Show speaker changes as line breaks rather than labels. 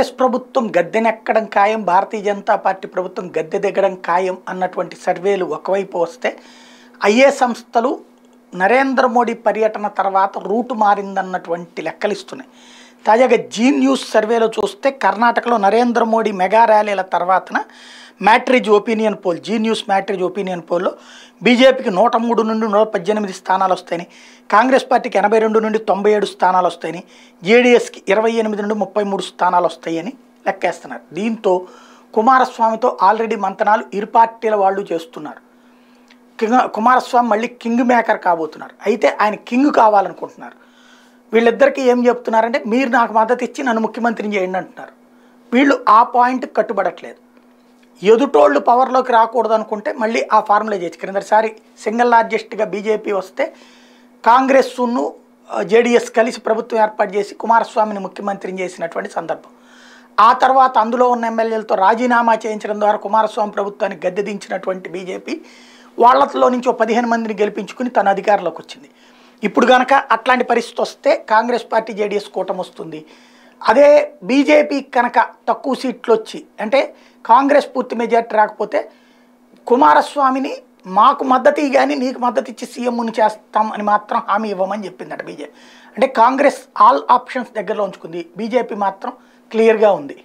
కాంగ్రెస్ ప్రభుత్వం గద్దెనెక్కడం ఖాయం భారతీయ జనతా పార్టీ ప్రభుత్వం గద్దె దిగడం ఖాయం అన్నటువంటి సర్వేలు ఒకవైపు వస్తే అయ్యే సంస్థలు నరేంద్ర మోడీ పర్యటన తర్వాత రూటు మారిందన్నటువంటి లెక్కలిస్తున్నాయి తాజాగా జీ న్యూస్ సర్వేలో చూస్తే కర్ణాటకలో నరేంద్ర మోడీ మెగా ర్యాలీల తర్వాతన Matrize opinion poll Zee News Matrize opinion పోల్లో బీజేపీకి నూట మూడు నుండి నూట పద్దెనిమిది స్థానాలు వస్తాయని కాంగ్రెస్ పార్టీకి ఎనభై రెండు నుండి తొంభై ఏడు స్థానాలు వస్తాయని జేడీఎస్కి ఇరవై ఎనిమిది నుండి ముప్పై మూడు స్థానాలు వస్తాయని లెక్కేస్తున్నారు దీంతో కుమారస్వామితో ఆల్రెడీ మంతనాలు ఇరు పార్టీల వాళ్ళు చేస్తున్నారు కుమారస్వామి మళ్ళీ కింగ్ మేకర్ కాబోతున్నారు అయితే ఆయన కింగ్ కావాలనుకుంటున్నారు వీళ్ళిద్దరికీ ఏం చెప్తున్నారంటే మీరు నాకు మద్దతు ఇచ్చి నన్ను ముఖ్యమంత్రిని చేయండి అంటున్నారు వీళ్ళు ఆ పాయింట్కి కట్టుబడట్లేదు ఎదుటోళ్ళు పవర్లోకి రాకూడదు అనుకుంటే మళ్ళీ ఆ ఫార్ములా చేయొచ్చు క్రిందసారి సింగిల్ లార్జెస్ట్గా బీజేపీ వస్తే కాంగ్రెస్ను జేడిఎస్ కలిసి ప్రభుత్వం ఏర్పాటు చేసి కుమారస్వామిని ముఖ్యమంత్రిని చేసినటువంటి సందర్భం ఆ తర్వాత అందులో ఉన్న ఎమ్మెల్యేలతో రాజీనామా చేయించడం ద్వారా కుమారస్వామి ప్రభుత్వాన్ని గద్దె దించినటువంటి బీజేపీ వాళ్ళతో నుంచి ఓ పదిహేను మందిని గెలిపించుకుని తన అధికారంలోకి వచ్చింది ఇప్పుడు కనుక అట్లాంటి పరిస్థితి వస్తే కాంగ్రెస్ పార్టీ జేడీఎస్ కూటమి వస్తుంది అదే బీజేపీ కనుక తక్కువ సీట్లు వచ్చి అంటే కాంగ్రెస్ పూర్తి మెజార్టీ రాకపోతే కుమారస్వామిని మాకు మద్దతు కానీ నీకు మద్దతు ఇచ్చి సీఎంని చేస్తాం అని మాత్రం హామీ ఇవ్వమని చెప్పిందట బీజేపీ అంటే కాంగ్రెస్ ఆల్ ఆప్షన్స్ దగ్గరలో ఉంచుకుంది బీజేపీ మాత్రం క్లియర్గా ఉంది